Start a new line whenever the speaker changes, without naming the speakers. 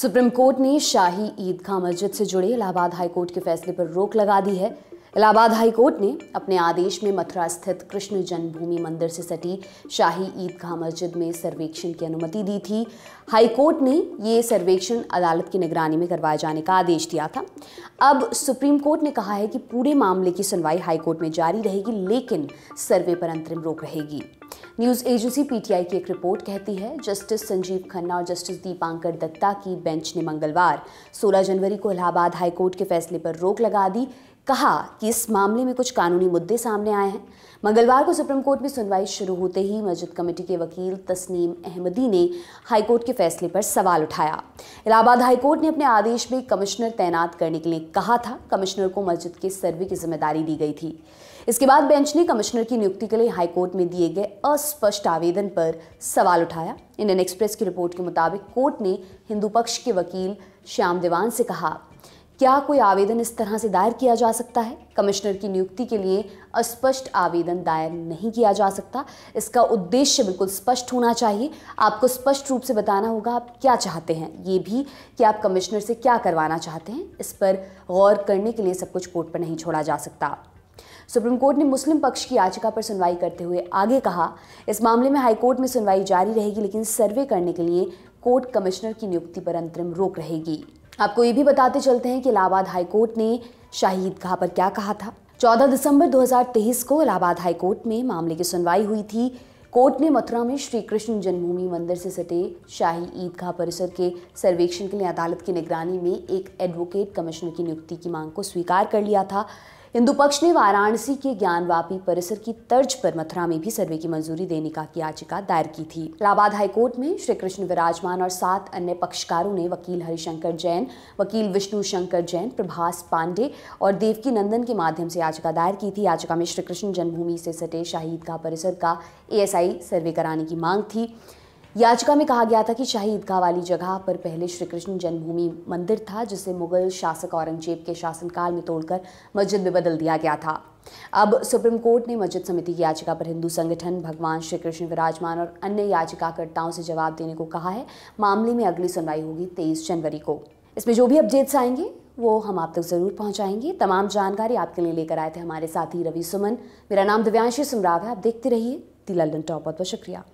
supreme court ने शाही ईदगाह मस्जिद से जुड़े इलाहाबाद हाईकोर्ट के फैसले पर रोक लगा दी है इलाहाबाद हाईकोर्ट ने अपने आदेश में मथुरा स्थित कृष्ण जन्मभूमि मंदिर से सटी शाही ईदगाह मस्जिद में सर्वेक्षण की अनुमति दी थी हाईकोर्ट ने ये सर्वेक्षण अदालत की निगरानी में करवाए जाने का आदेश दिया था अब सुप्रीम कोर्ट ने कहा है कि पूरे मामले की सुनवाई हाईकोर्ट में जारी रहेगी लेकिन सर्वे पर अंतरिम रोक रहेगी न्यूज एजेंसी पीटीआई की एक रिपोर्ट कहती है जस्टिस संजीव खन्ना और जस्टिस दीपांकर दत्ता की बेंच ने मंगलवार 16 जनवरी को इलाहाबाद हाईकोर्ट के फैसले पर रोक लगा दी कहा कि इस मामले में कुछ कानूनी मुद्दे सामने आए हैं मंगलवार को सुप्रीम कोर्ट में सुनवाई शुरू होते ही मस्जिद कमेटी के वकील तस्नीम अहमदी ने हाईकोर्ट के फैसले पर सवाल उठाया इलाहाबाद हाईकोर्ट ने अपने आदेश में कमिश्नर तैनात करने के लिए कहा था कमिश्नर को मस्जिद के सर्वे की जिम्मेदारी दी गई थी इसके बाद बेंच ने कमिश्नर की नियुक्ति के लिए हाईकोर्ट में दिए गए अस्पष्ट आवेदन पर सवाल उठाया इंडियन एक्सप्रेस की रिपोर्ट के मुताबिक कोर्ट ने हिंदू पक्ष के वकील श्याम दीवान से कहा क्या कोई आवेदन इस तरह से दायर किया जा सकता है कमिश्नर की नियुक्ति के लिए अस्पष्ट आवेदन दायर नहीं किया जा सकता इसका उद्देश्य बिल्कुल स्पष्ट होना चाहिए आपको स्पष्ट रूप से बताना होगा आप क्या चाहते हैं ये भी कि आप कमिश्नर से क्या करवाना चाहते हैं इस पर गौर करने के लिए सब कुछ कोर्ट पर नहीं छोड़ा जा सकता सुप्रीम कोर्ट ने मुस्लिम पक्ष की याचिका पर सुनवाई करते हुए आगे कहा इस मामले में हाईकोर्ट में सुनवाई जारी रहेगी लेकिन सर्वे करने के लिए कोर्ट कमिश्नर की नियुक्ति पर अंतरिम रोक रहेगी आपको ये भी बताते चलते हैं कि इलाहाबाद हाईकोर्ट ने शाही ईदगाह पर क्या कहा था 14 दिसंबर 2023 को इलाहाबाद हाईकोर्ट में मामले की सुनवाई हुई थी कोर्ट ने मथुरा में श्री कृष्ण जन्मभूमि मंदिर से सटे शाही ईदगाह परिसर के सर्वेक्षण के लिए अदालत की निगरानी में एक एडवोकेट कमिश्नर की नियुक्ति की मांग को स्वीकार कर लिया था हिंदू पक्ष ने वाराणसी के ज्ञानवापी परिसर की तर्ज पर मथुरा में भी सर्वे की मंजूरी देने का याचिका दायर की थी इलाहाबाद हाईकोर्ट में श्री कृष्ण विराजमान और सात अन्य पक्षकारों ने वकील हरिशंकर जैन वकील विष्णु शंकर जैन प्रभास पांडे और देवकी नंदन के माध्यम से याचिका दायर की थी याचिका में श्री कृष्ण जन्मभूमि से सटे का परिसर का ए सर्वे कराने की मांग थी याचिका में कहा गया था कि शाही ईदगाह वाली जगह पर पहले श्री कृष्ण जन्मभूमि मंदिर था जिसे मुगल शासक औरंगजेब के शासनकाल में तोड़कर मस्जिद में बदल दिया गया था अब सुप्रीम कोर्ट ने मस्जिद समिति की याचिका पर हिंदू संगठन भगवान श्री कृष्ण विराजमान और अन्य याचिकाकर्ताओं से जवाब देने को कहा है मामले में अगली सुनवाई होगी तेईस जनवरी को इसमें जो भी अपडेट्स आएंगे वो हम आप तक ज़रूर पहुंचाएंगे तमाम जानकारी आपके लिए लेकर आए थे हमारे साथी रवि सुमन मेरा नाम दिव्यांशी सुमराव है आप देखते रहिए दिल्ली टॉप बहुत बहुत शुक्रिया